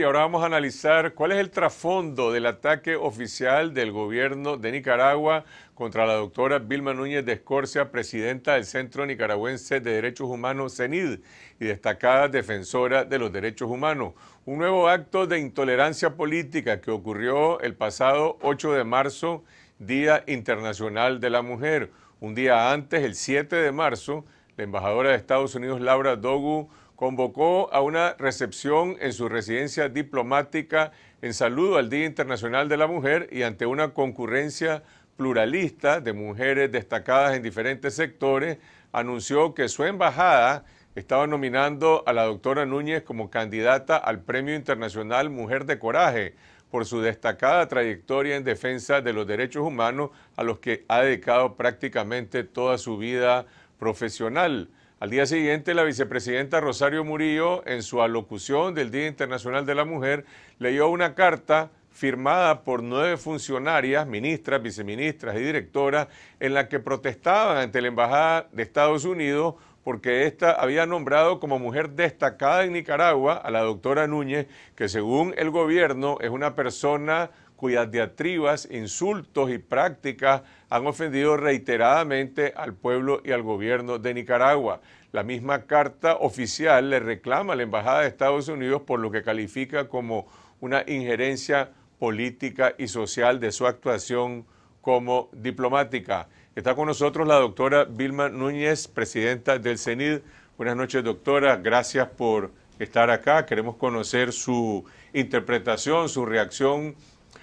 y ahora vamos a analizar cuál es el trasfondo del ataque oficial del gobierno de Nicaragua contra la doctora Vilma Núñez de Escorcia, presidenta del Centro Nicaragüense de Derechos Humanos CENID y destacada defensora de los derechos humanos. Un nuevo acto de intolerancia política que ocurrió el pasado 8 de marzo, Día Internacional de la Mujer. Un día antes, el 7 de marzo, la embajadora de Estados Unidos, Laura Dogu, convocó a una recepción en su residencia diplomática en saludo al Día Internacional de la Mujer y ante una concurrencia pluralista de mujeres destacadas en diferentes sectores, anunció que su embajada estaba nominando a la doctora Núñez como candidata al Premio Internacional Mujer de Coraje por su destacada trayectoria en defensa de los derechos humanos a los que ha dedicado prácticamente toda su vida profesional. Al día siguiente, la vicepresidenta Rosario Murillo, en su alocución del Día Internacional de la Mujer, leyó una carta firmada por nueve funcionarias, ministras, viceministras y directoras, en la que protestaban ante la Embajada de Estados Unidos porque ésta había nombrado como mujer destacada en Nicaragua a la doctora Núñez, que según el gobierno es una persona cuyas diatribas, insultos y prácticas han ofendido reiteradamente al pueblo y al gobierno de Nicaragua. La misma carta oficial le reclama a la Embajada de Estados Unidos por lo que califica como una injerencia política y social de su actuación como diplomática. Está con nosotros la doctora Vilma Núñez, presidenta del CENID. Buenas noches, doctora. Gracias por estar acá. Queremos conocer su interpretación, su reacción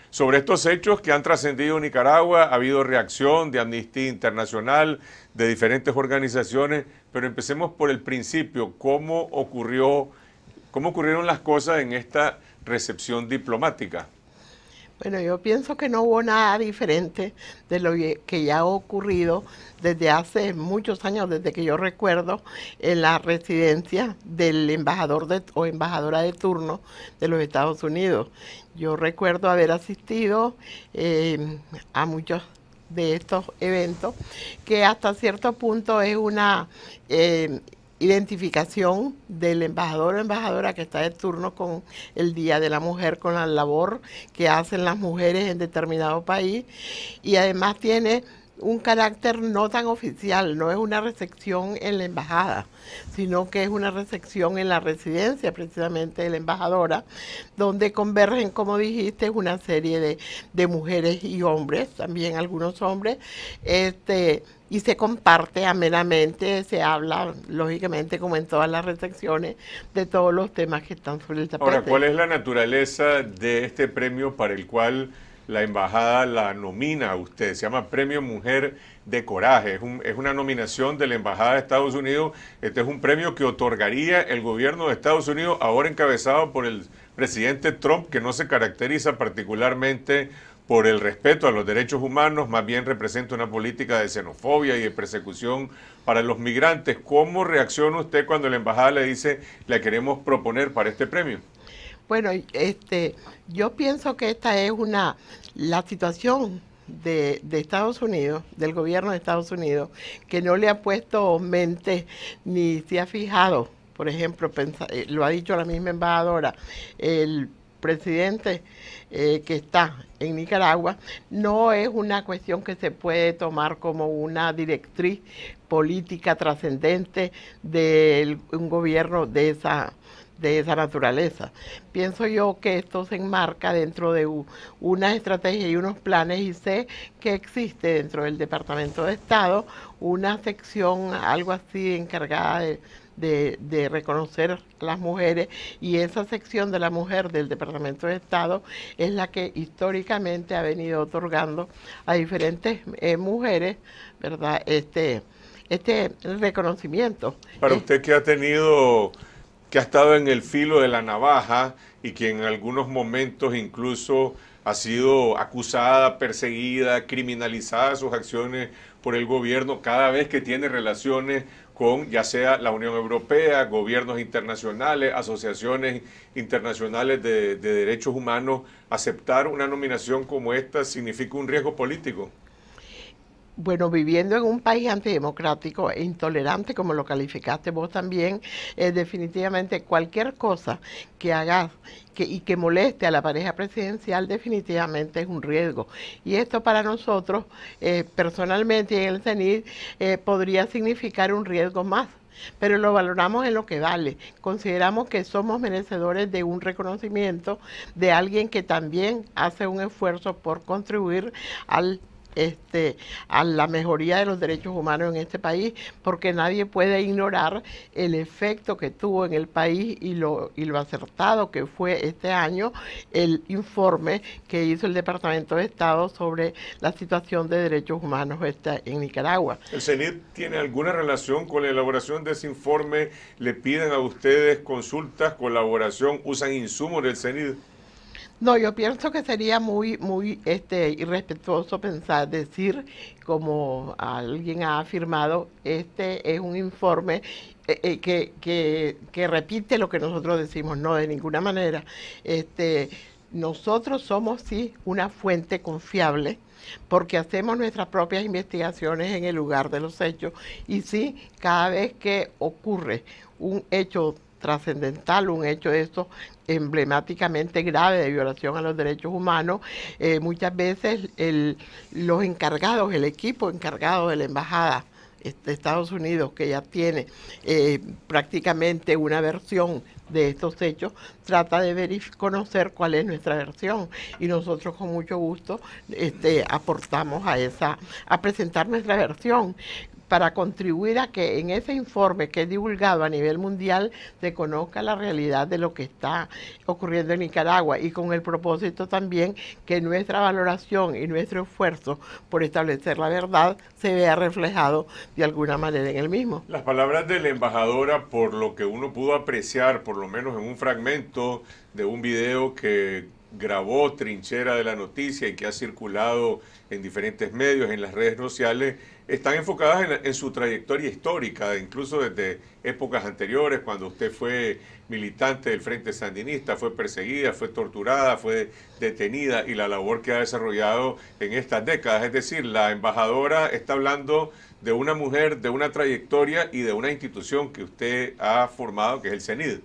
sobre estos hechos que han trascendido Nicaragua. Ha habido reacción de Amnistía Internacional, de diferentes organizaciones pero empecemos por el principio. ¿Cómo ocurrió, cómo ocurrieron las cosas en esta recepción diplomática? Bueno, yo pienso que no hubo nada diferente de lo que ya ha ocurrido desde hace muchos años, desde que yo recuerdo, en la residencia del embajador de, o embajadora de turno de los Estados Unidos. Yo recuerdo haber asistido eh, a muchos de estos eventos, que hasta cierto punto es una eh, identificación del embajador o embajadora que está de turno con el Día de la Mujer, con la labor que hacen las mujeres en determinado país, y además tiene un carácter no tan oficial, no es una recepción en la embajada, sino que es una recepción en la residencia precisamente de la embajadora, donde convergen, como dijiste, una serie de, mujeres y hombres, también algunos hombres, este, y se comparte amenamente, se habla, lógicamente, como en todas las recepciones, de todos los temas que están sobre el tapete. Ahora, ¿cuál es la naturaleza de este premio para el cual la embajada la nomina a usted. Se llama Premio Mujer de Coraje. Es, una nominación de la Embajada de Estados Unidos. Este es un premio que otorgaría el gobierno de Estados Unidos, ahora encabezado por el presidente Trump, que no se caracteriza particularmente por el respeto a los derechos humanos, más bien representa una política de xenofobia y de persecución para los migrantes. ¿Cómo reacciona usted cuando la embajada le dice, la queremos proponer para este premio? Bueno, este, yo pienso que esta es una, la situación de, Estados Unidos, del gobierno de Estados Unidos, que no le ha puesto mente ni se ha fijado. Por ejemplo, eh, lo ha dicho la misma embajadora, el presidente eh, que está en Nicaragua no es una cuestión que se puede tomar como una directriz política trascendente de un gobierno de esa de esa naturaleza. Pienso yo que esto se enmarca dentro de una estrategia y unos planes y sé que existe dentro del Departamento de Estado una sección, algo así, encargada de, de, a reconocer las mujeres y esa sección de la mujer del Departamento de Estado es la que históricamente ha venido otorgando a diferentes eh, mujeres, ¿verdad? Este, este reconocimiento. Para eh, usted que ha tenido que ha estado en el filo de la navaja y que en algunos momentos incluso ha sido acusada, perseguida, criminalizada sus acciones por el gobierno cada vez que tiene relaciones con ya sea la Unión Europea, gobiernos internacionales, asociaciones internacionales de, derechos humanos. Aceptar una nominación como esta significa un riesgo político. Bueno, viviendo en un país antidemocrático e intolerante, como lo calificaste vos también, eh, definitivamente cualquier cosa que hagas y que moleste a la pareja presidencial definitivamente es un riesgo. Y esto para nosotros, eh, personalmente en el CENID, eh, podría significar un riesgo más pero lo valoramos en lo que vale. Consideramos que somos merecedores de un reconocimiento de alguien que también hace un esfuerzo por contribuir al este, a la mejoría de los derechos humanos en este país, porque nadie puede ignorar el efecto que tuvo en el país y lo, y lo acertado que fue este año el informe que hizo el Departamento de Estado sobre la situación de derechos humanos en Nicaragua. ¿El CENID tiene alguna relación con la elaboración de ese informe? ¿Le piden a ustedes consultas, colaboración? ¿Usan insumos del CENID? No, yo pienso que sería muy, muy este, irrespetuoso pensar, decir, como alguien ha afirmado, este es un informe eh, eh, que, repite lo que nosotros decimos. No, de ninguna manera. Este, nosotros somos, sí, una fuente confiable porque hacemos nuestras propias investigaciones en el lugar de los hechos y sí, cada vez que ocurre un hecho trascendental, un hecho de estos emblemáticamente grave de violación a los derechos humanos, eh, muchas veces los encargados, el equipo encargado de la embajada de Estados Unidos, que ya tiene eh, prácticamente una versión de estos hechos, trata de conocer cuál es nuestra versión y nosotros con mucho gusto este, aportamos a esa, a presentar nuestra versión para contribuir a que en ese informe que es divulgado a nivel mundial se conozca la realidad de lo que está ocurriendo en Nicaragua y con el propósito también que nuestra valoración y nuestro esfuerzo por establecer la verdad se vea reflejado de alguna manera en el mismo. Las palabras de la embajadora, por lo que uno pudo apreciar, por lo menos en un fragmento de un video que grabó Trinchera de la Noticia y que ha circulado en diferentes medios, en las redes sociales, están enfocadas en, su trayectoria histórica, incluso desde épocas anteriores, cuando usted fue militante del Frente Sandinista, fue perseguida, fue torturada, fue detenida y la labor que ha desarrollado en estas décadas. Es decir, la embajadora está hablando de una mujer, de una trayectoria y de una institución que usted ha formado, que es el CENID.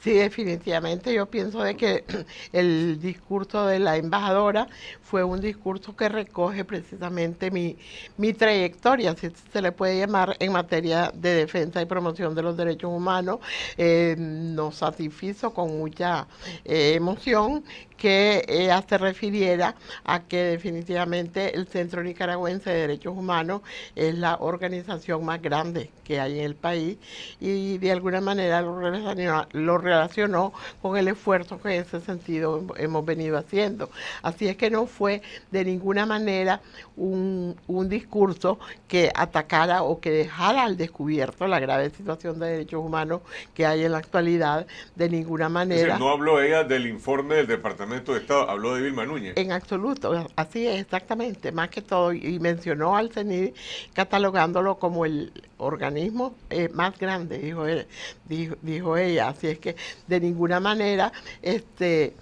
Sí, definitivamente yo pienso de que el discurso de la embajadora fue un discurso que recoge precisamente mi, trayectoria, si se le puede llamar, en materia de defensa y promoción de los derechos humanos. Eh, nos satisfizo con mucha eh, emoción que ella eh, se refiriera a que definitivamente el Centro Nicaragüense de Derechos Humanos es la organización más grande que hay en el país y de alguna manera lo relacionó, lo relacionó con el esfuerzo que en ese sentido hemos venido haciendo. Así es que no fue de ninguna manera un, discurso que atacara o que dejara al descubierto la grave situación de derechos humanos que hay en la actualidad, de ninguna manera. no habló ella del informe del Departamento de Estado, habló de Vilma Núñez. En absoluto, así es, exactamente, más que todo, y mencionó al CENID catalogándolo como el organismo eh, más grande, dijo, él, dijo ella, así es que de ninguna manera, este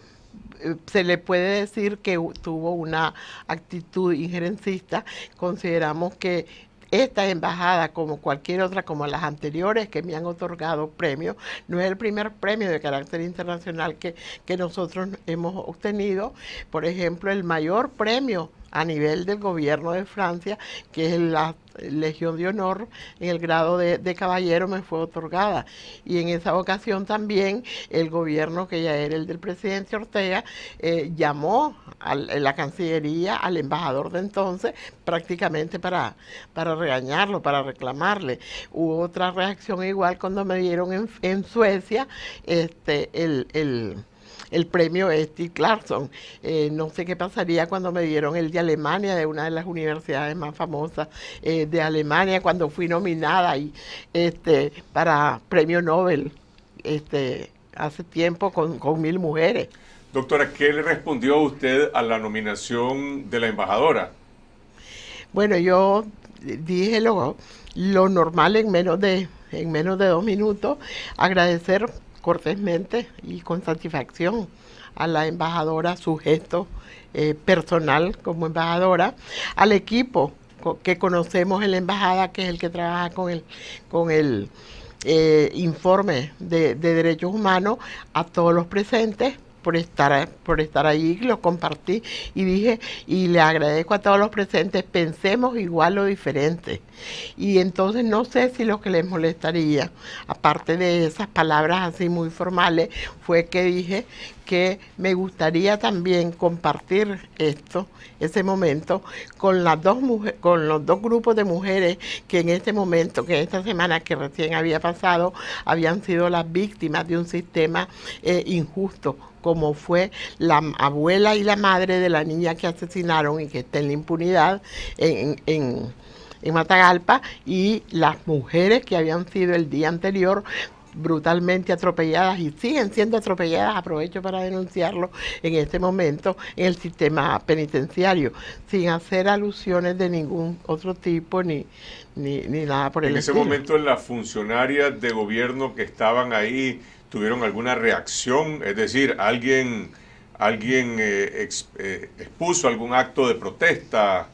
se le puede decir que tuvo una actitud injerencista. Consideramos que esta embajada, como cualquier otra, como las anteriores que me han otorgado premios, no es el primer premio de carácter internacional que, que nosotros hemos obtenido. Por ejemplo, el mayor premio a nivel del gobierno de Francia, que es la Legión de Honor en el grado de, caballero me fue otorgada. Y en esa ocasión también el gobierno, que ya era el del presidente Ortega, eh, llamó a eh, la Cancillería, al embajador de entonces, prácticamente para, para regañarlo, para reclamarle. Hubo otra reacción igual cuando me dieron en, Suecia este, el el premio Esti Clarkson. Eh, no sé qué pasaría cuando me dieron el de Alemania, de una de las universidades más famosas eh, de Alemania, cuando fui nominada y, este, para premio Nobel este, hace tiempo con, mil mujeres. Doctora, ¿qué le respondió usted a la nominación de la embajadora? Bueno, yo dije lo, lo normal en menos de en menos de dos minutos, agradecer cortésmente y con satisfacción a la embajadora, su gesto eh, personal como embajadora, al equipo que conocemos en la embajada, que es el que trabaja con el, con el eh, informe de derechos humanos, a todos los presentes por estar, por estar ahí, lo compartí y dije, y le agradezco a todos los presentes, pensemos igual o diferente. Y entonces no sé si lo que les molestaría, aparte de esas palabras así muy formales, fue que dije que me gustaría también compartir esto, ese momento, con las dos mujeres con los dos grupos de mujeres que en este momento, que esta semana que recién había pasado, habían sido las víctimas de un sistema eh, injusto como fue la abuela y la madre de la niña que asesinaron y que está en la impunidad en, en Matagalpa y las mujeres que habían sido el día anterior brutalmente atropelladas y siguen siendo atropelladas, aprovecho para denunciarlo en este momento, en el sistema penitenciario, sin hacer alusiones de ningún otro tipo ni, ni, nada por el en estilo. En ese momento las funcionarias de gobierno que estaban ahí tuvieron alguna reacción, es decir, alguien, alguien eh, eh, expuso algún acto de protesta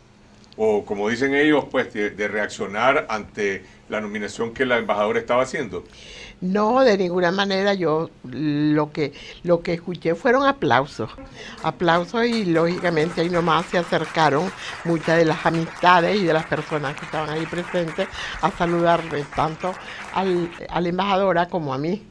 o como dicen ellos, pues de reaccionar ante la nominación que la embajadora estaba haciendo? No, de ninguna manera. Yo lo que lo que escuché fueron aplausos, aplausos y lógicamente ahí nomás se acercaron muchas de las amistades y de las personas que estaban ahí presentes a saludarles tanto al, a la embajadora como a mí.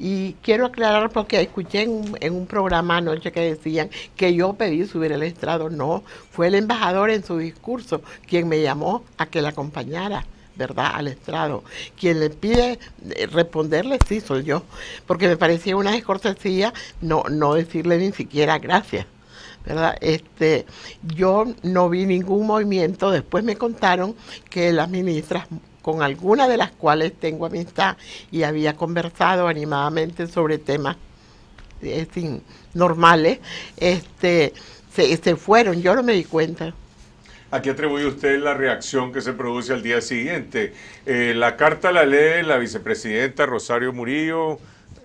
Y quiero aclarar porque escuché en, en un programa anoche que decían que yo pedí subir el estrado. No, fue el embajador en su discurso quien me llamó a que la acompañara. ¿verdad? Al estrado. Quien le pide eh, responderle, sí, soy yo, porque me parecía una descortesía no, no decirle ni siquiera gracias. ¿verdad? Este, yo no vi ningún movimiento, después me contaron que las ministras con algunas de las cuales tengo amistad y había conversado animadamente sobre temas eh, normales, este, se, se fueron, yo no me di cuenta. ¿A qué atribuye usted la reacción que se produce al día siguiente? Eh, la carta la lee la vicepresidenta Rosario Murillo.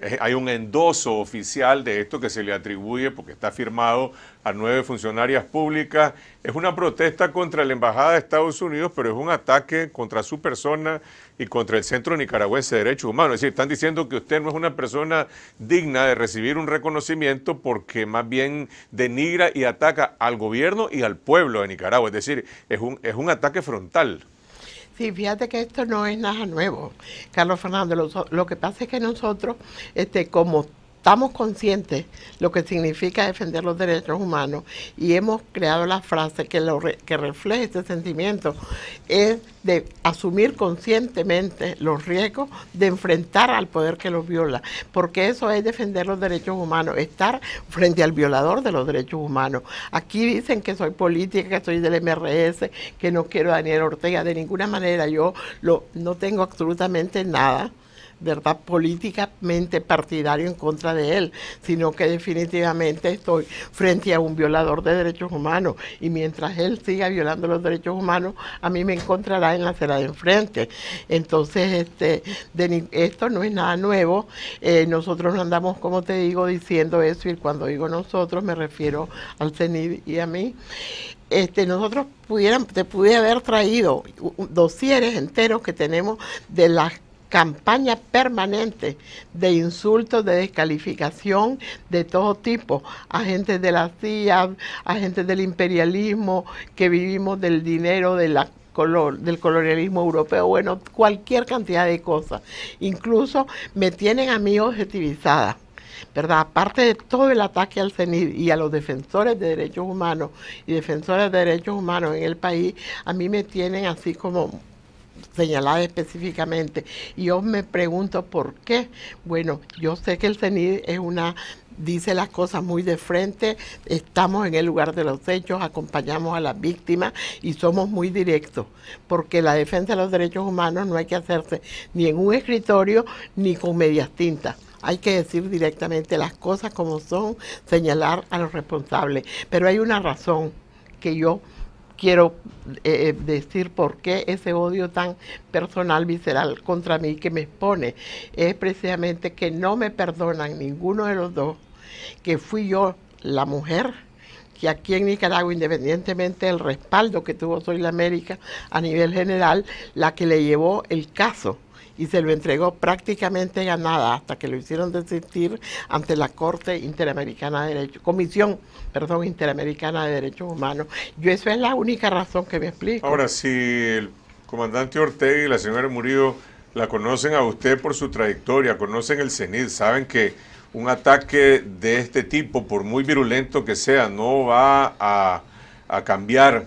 Eh, hay un endoso oficial de esto que se le atribuye porque está firmado a nueve funcionarias públicas. Es una protesta contra la Embajada de Estados Unidos, pero es un ataque contra su persona y contra el Centro Nicaragüense de Derechos Humanos. Es decir, están diciendo que usted no es una persona digna de recibir un reconocimiento porque más bien denigra y ataca al gobierno y al pueblo de Nicaragua. Es decir, es un, es un ataque frontal y fíjate que esto no es nada nuevo, Carlos Fernando, Lo, lo que pasa es que nosotros, este, como estamos conscientes lo que significa defender los derechos humanos y hemos creado la frase que, lo que refleja este sentimiento, es de asumir conscientemente los riesgos de enfrentar al poder que los viola, porque eso es defender los derechos humanos, estar frente al violador de los derechos humanos. Aquí dicen que soy política, que soy del MRS, que no quiero a Daniel Ortega, de ninguna manera yo lo, no tengo absolutamente nada ¿verdad? Políticamente partidario en contra de él, sino que definitivamente estoy frente a un violador de derechos humanos y mientras él siga violando los derechos humanos, a mí me encontrará en la cera de enfrente. Entonces, este, esto no es nada nuevo. Eh, nosotros no andamos, como te digo, diciendo eso y cuando digo nosotros me refiero al CENID y a mí. Este, nosotros pudieran, te pude haber traído dosieres enteros que tenemos de las campaña permanente de insultos, de descalificación de todo tipo, agentes de la CIA, agentes del imperialismo, que vivimos del dinero, de del colonialismo europeo, bueno, cualquier cantidad de cosas. Incluso me tienen a mí objetivizada. ¿verdad? Aparte de todo el ataque al CENID y a los defensores de derechos humanos y defensoras de derechos humanos en el país, a mí me tienen así como señalada específicamente. Y yo me pregunto por qué. Bueno, yo sé que el CENID es una dice las cosas muy de frente, estamos en el lugar de los hechos, acompañamos a las víctimas y somos muy directos, porque la defensa de los derechos humanos no hay que hacerse ni en un escritorio ni con medias tintas. Hay que decir directamente las cosas como son, señalar a los responsables. Pero hay una razón que yo quiero eh, eh, decir por qué ese odio tan personal, visceral contra mí que me expone. Es precisamente que no me perdonan ninguno de los dos, que fui yo la mujer que aquí en Nicaragua, independientemente del respaldo que tuvo Soy la América a nivel general, la que le llevó el caso y se lo entregó prácticamente ganada hasta que lo hicieron desistir ante la Corte Interamericana de Comisión, Interamericana de Derechos Humanos. Yo eso es la única razón que me explico. Ahora, si el comandante Ortega y la señora Murillo la conocen a usted por su trayectoria, conocen el CENID, saben que un ataque de este tipo, por muy virulento que sea, no va a, a cambiar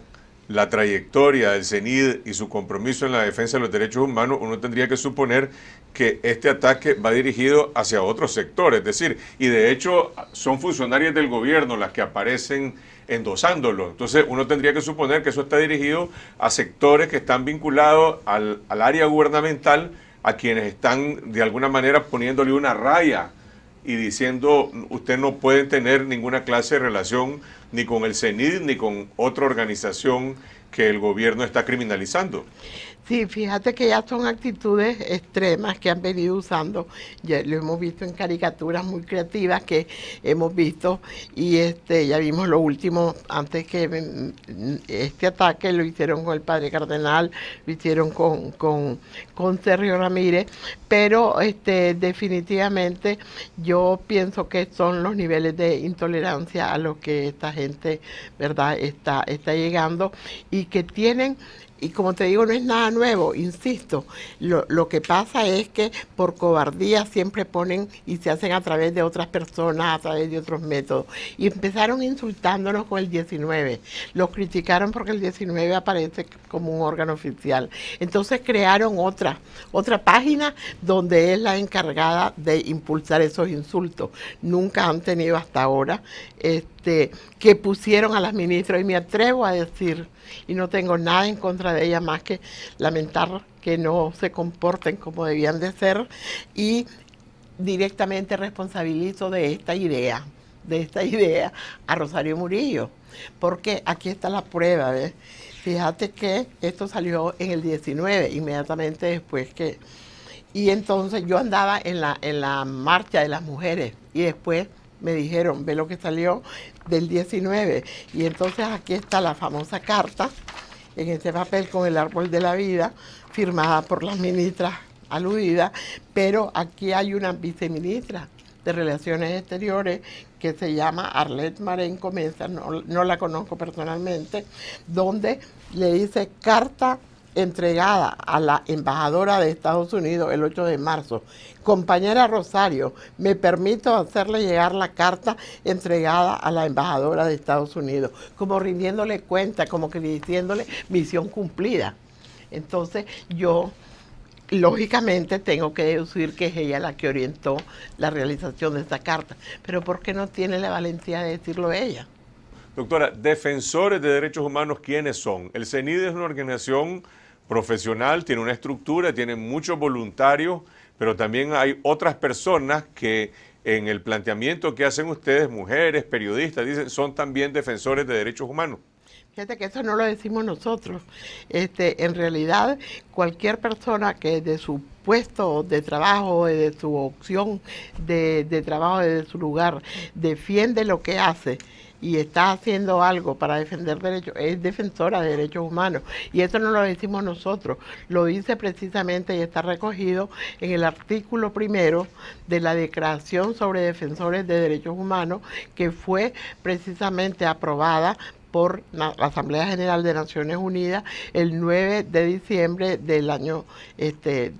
la trayectoria del CENID y su compromiso en la defensa de los derechos humanos, uno tendría que suponer que este ataque va dirigido hacia otros sectores, es decir, y de hecho son funcionarias del gobierno las que aparecen endosándolo. Entonces uno tendría que suponer que eso está dirigido a sectores que están vinculados al, al área gubernamental, a quienes están de alguna manera poniéndole una raya y diciendo usted no puede tener ninguna clase de relación ni con el CENID ni con otra organización que el gobierno está criminalizando. Sí, fíjate que ya son actitudes extremas que han venido usando, ya lo hemos visto en caricaturas muy creativas que hemos visto y este ya vimos lo último antes que mm, este ataque lo hicieron con el padre cardenal, lo hicieron con, con, Sergio Ramírez, pero este definitivamente yo pienso que son los niveles de intolerancia a los que esta gente, ¿verdad?, está está llegando y que tienen y como te digo, no es nada nuevo, insisto, lo, lo, que pasa es que por cobardía siempre ponen y se hacen a través de otras personas, a través de otros métodos. Y empezaron insultándonos con el 19, los criticaron porque el 19 aparece como un órgano oficial. Entonces crearon otra, otra página donde es la encargada de impulsar esos insultos. Nunca han tenido hasta ahora... Este, este, que pusieron a las ministras. Y me atrevo a decir, y no tengo nada en contra de ellas más que lamentar que no se comporten como debían de ser. Y directamente responsabilizo de esta idea, de esta idea a Rosario Murillo. Porque aquí está la prueba, Fíjate que esto salió en el 19, inmediatamente después que... Y entonces yo andaba la, en la marcha de las mujeres y después me dijeron, ve lo que salió del 19. Y entonces aquí está la famosa carta en ese papel con el árbol de la vida, firmada por las ministras aludidas, pero aquí hay una viceministra de Relaciones Exteriores que se llama Arlette Marén Comenza, no, no la conozco personalmente, donde le dice carta entregada a la embajadora de Estados Unidos el 8 de marzo. Compañera Rosario, me permito hacerle llegar la carta entregada a la embajadora de Estados Unidos, como rindiéndole cuenta, como que diciéndole misión cumplida. Entonces yo lógicamente tengo que deducir que es ella la que orientó la realización de esta carta, pero ¿por qué no tiene la valentía de decirlo ella? Doctora, defensores de derechos humanos, ¿quiénes son? El CENID es una organización profesional, tiene una estructura, tiene muchos voluntarios, pero también hay otras personas que en el planteamiento que hacen ustedes, mujeres, periodistas, dicen, son también defensores de derechos humanos. Fíjate que eso no lo decimos nosotros. Este, en realidad, cualquier persona que de su puesto de trabajo, eh, de su opción de, de trabajo, de su lugar, defiende lo que hace, y está haciendo algo para defender derechos, es defensora de derechos humanos. Y eso no lo decimos nosotros, lo dice precisamente y está recogido en el artículo primero de la Declaración sobre Defensores de Derechos Humanos, que fue precisamente aprobada por la Asamblea General de Naciones Unidas el 9 de diciembre del año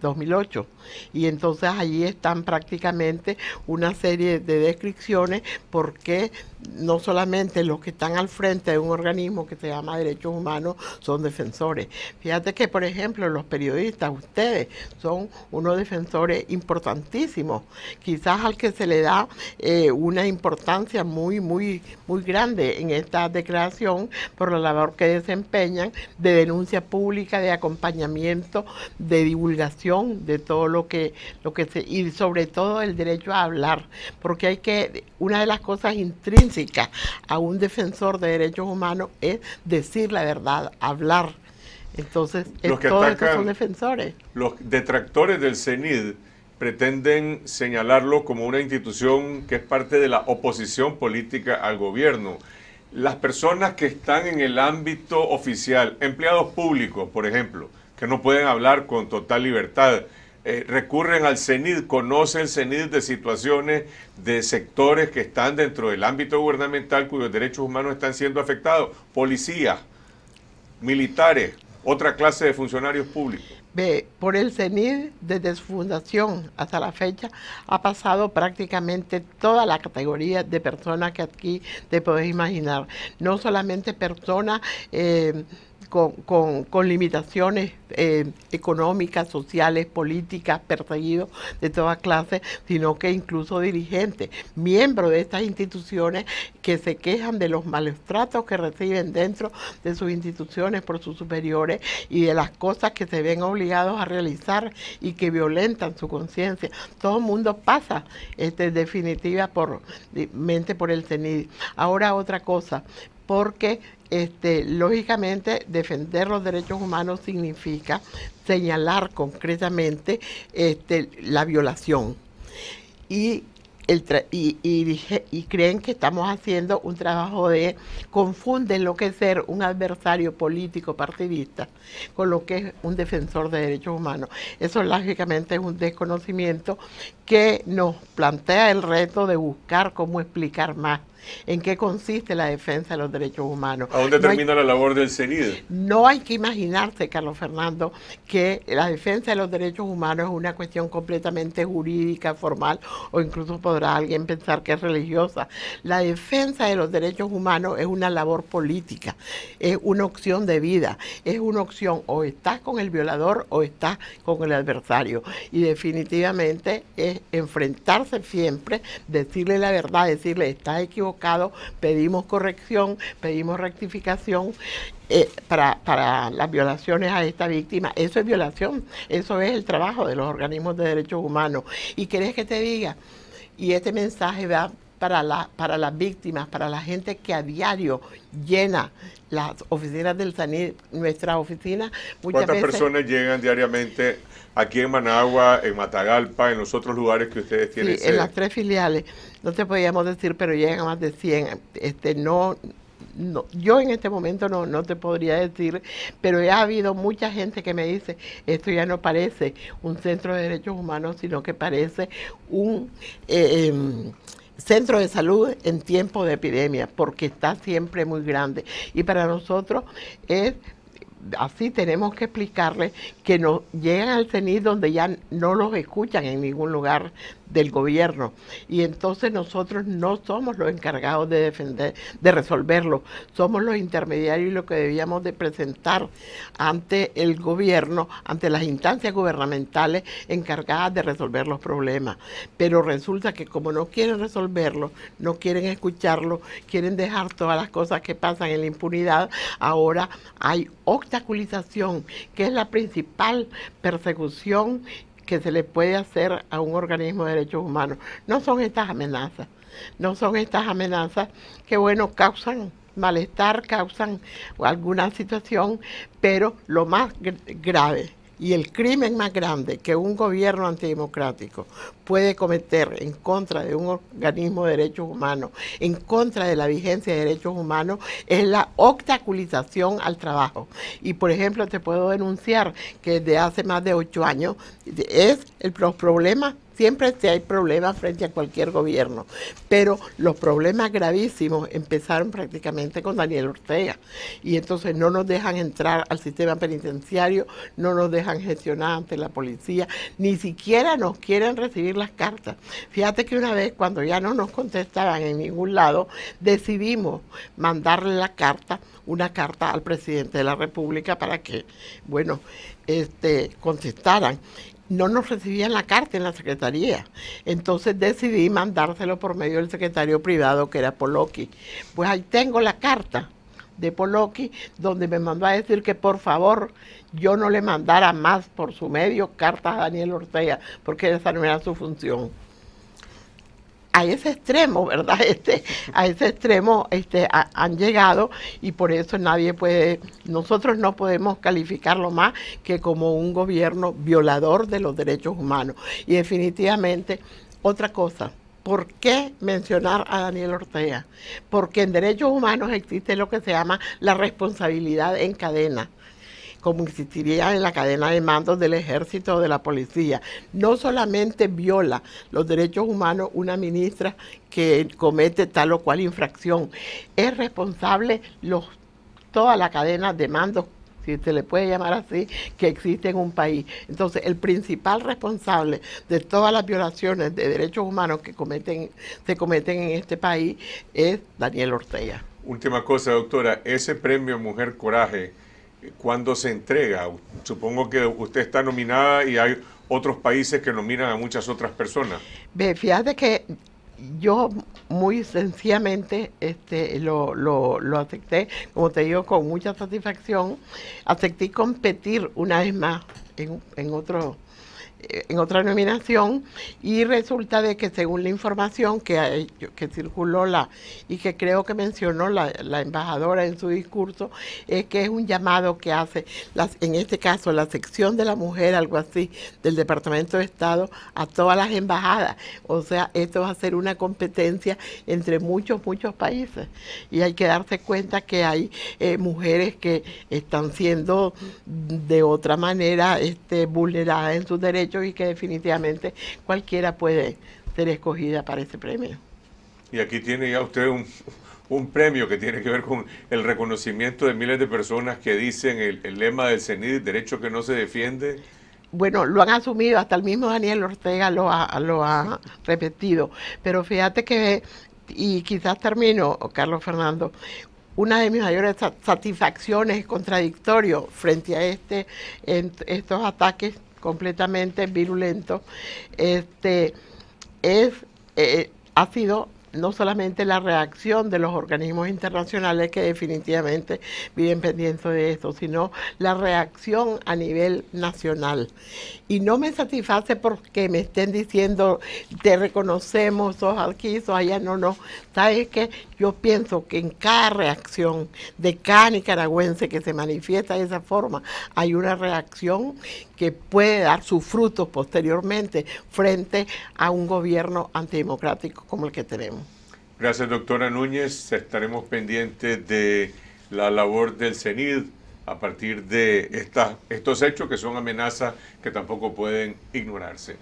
2008. Este, y entonces allí están prácticamente una serie de descripciones porque no solamente los que están al frente de un organismo que se llama Derechos Humanos son defensores. Fíjate que, por ejemplo, los periodistas, ustedes, son unos defensores importantísimos, quizás al que se le da eh, una importancia muy, muy, muy grande en esta declaración por la labor que desempeñan de denuncia pública, de acompañamiento, de divulgación de todo lo que, lo que se, y sobre todo el derecho a hablar, porque hay que, una de las cosas intrínsecas a un defensor de derechos humanos es decir la verdad, hablar. Entonces, todos estos son defensores. Los detractores del CENID pretenden señalarlo como una institución que es parte de la oposición política al gobierno las personas que están en el ámbito oficial, empleados públicos, por ejemplo, que no pueden hablar con total libertad, eh, recurren al CENID, conocen el CENID de situaciones de sectores que están dentro del ámbito gubernamental cuyos derechos humanos están siendo afectados, policías, militares, otra clase de funcionarios públicos? Ve, por el CENID, desde su fundación hasta la fecha, ha pasado prácticamente toda la categoría de personas que aquí te puedes imaginar. No solamente personas eh, con, con, limitaciones eh, económicas, sociales, políticas, perseguidos de todas clases, sino que incluso dirigentes, miembros de estas instituciones que se quejan de los malestratos que reciben dentro de sus instituciones por sus superiores y de las cosas que se ven obligados a realizar y que violentan su conciencia. Todo el mundo pasa, este, definitiva, por mente por el CENID. Ahora otra cosa, porque este, lógicamente defender los derechos humanos significa señalar concretamente este, la violación. Y y, creen que estamos haciendo un trabajo de confunden lo que es ser un adversario político partidista con lo que es un defensor de derechos humanos. Eso lógicamente es un desconocimiento que nos plantea el reto de buscar cómo explicar más en qué consiste la defensa de los derechos humanos. ¿A dónde termina la labor del CENIDE? No hay que imaginarse, Carlos Fernando, que la defensa de los derechos humanos es una cuestión completamente jurídica, formal, o incluso podrá alguien pensar que es religiosa. La defensa de los derechos humanos es una labor política, es una opción de vida, es una opción o estás con el violador o estás con el adversario. Y definitivamente es enfrentarse siempre, decirle la verdad, decirle estás equivocado pedimos corrección, pedimos rectificación eh, para, las violaciones a esta víctima. Eso es violación, eso es el trabajo de los organismos de derechos humanos. ¿Y quieres que te diga? Y este mensaje va para, la, para las víctimas, para la gente que a diario llena las oficinas del SANID, nuestras oficinas. ¿Cuántas personas llegan diariamente? aquí en Managua, en Matagalpa, en los otros lugares que ustedes tienen. Sí, en las tres filiales, no te podíamos decir, pero llegan a más de 100. Este, no, yo en este momento no, te podría decir, pero ya ha habido mucha gente que me dice, esto ya no parece un centro de derechos humanos, sino que parece un... Eh, em, centro de salud en tiempo de epidemia, porque está siempre muy grande. Y para nosotros es así tenemos que explicarles que nos llegan al ceniz donde ya no los escuchan en ningún lugar del gobierno. Y entonces nosotros no somos los encargados de defender, de resolverlo, somos los intermediarios y lo que debíamos de presentar ante el gobierno, ante las instancias gubernamentales encargadas de resolver los problemas. Pero resulta que como no quieren resolverlo, no quieren escucharlo, quieren dejar todas las cosas que pasan en la impunidad, ahora hay obstaculización, que es la principal persecución que se le puede hacer a un organismo de derechos humanos. No son estas amenazas, no son estas amenazas que, bueno, causan malestar, causan alguna situación, pero lo más grave y el crimen más grande que un gobierno antidemocrático puede cometer en contra de un organismo de derechos humanos, en contra de la vigencia de derechos humanos, es la obstaculización al trabajo. Y por ejemplo, te puedo denunciar que desde hace más de ocho años es el, los problemas Siempre hay problemas frente a cualquier gobierno, pero los problemas gravísimos empezaron prácticamente con Daniel Ortega y entonces no nos dejan entrar al sistema penitenciario, no nos dejan gestionar ante la policía, ni siquiera nos quieren recibir las cartas. Fíjate que una vez cuando ya no nos contestaban en ningún lado, decidimos mandarle la carta, una carta al presidente de la República para que, bueno, este, contestaran no nos recibían la carta en la secretaría. Entonces decidí mandárselo por medio del secretario privado que era Poloqui. Pues ahí tengo la carta de Poloqui donde me mandó a decir que por favor yo no le mandara más por su medio cartas a Daniel Ortega, porque esa no era su función a ese extremo, ¿verdad? Este, a ese extremo este, han llegado y por eso nadie puede, nosotros no podemos calificarlo más que como un gobierno violador de los derechos humanos. Y definitivamente, otra cosa, ¿por qué mencionar a Daniel Ortega? Porque en derechos humanos existe lo que se llama la responsabilidad en cadena como existiría en la cadena de mandos del ejército o de la policía. No solamente viola los derechos humanos una ministra que comete tal o cual infracción, es responsable los, toda la cadena de mando, si se le puede llamar así, que existe en un país. Entonces, el principal responsable de todas las violaciones de derechos humanos que se cometen en este país es Daniel Ortega. Última cosa, doctora, ese premio Mujer Coraje cuando se entrega. Supongo que usted está nominada y hay otros países que nominan a muchas otras personas. Ve, fíjate que yo muy sencillamente este, lo, lo, lo, acepté, como te digo, con mucha satisfacción. Acepté competir una vez más en, en otro en otra nominación y resulta de que según la información que, que circuló la y que creo que mencionó la, embajadora en su discurso, es que es un llamado que hace, en este caso, la sección de la mujer, algo así, del Departamento de Estado a todas las embajadas. O sea, esto va a ser una competencia entre muchos, muchos países. Y hay que darse cuenta que hay eh, mujeres que están siendo de otra manera este, vulneradas en sus derechos y que definitivamente cualquiera puede ser escogida para ese premio. Y aquí tiene ya usted un, premio que tiene que ver con el reconocimiento de miles de personas que dicen el, lema del CENID, derecho que no se defiende. Bueno, lo han asumido, hasta el mismo Daniel Ortega lo ha, lo ha repetido, pero fíjate que, y quizás termino, Carlos Fernando, una de mis mayores satisfacciones contradictorio frente a este, estos ataques completamente virulento, este, es, ácido eh, no solamente la reacción de los organismos internacionales que definitivamente viven pendientes de esto, sino la reacción a nivel nacional. Y no me satisface porque me estén diciendo, te reconocemos, sos aquí, allá, no, no. Sabes que yo pienso que en cada reacción de cada nicaragüense que se manifiesta de esa forma, hay una reacción que puede dar sus frutos posteriormente frente a un gobierno antidemocrático como el que tenemos. Gracias, doctora Núñez. Estaremos pendientes de la labor del CENID a partir de estas estos hechos que son amenazas que tampoco pueden ignorarse.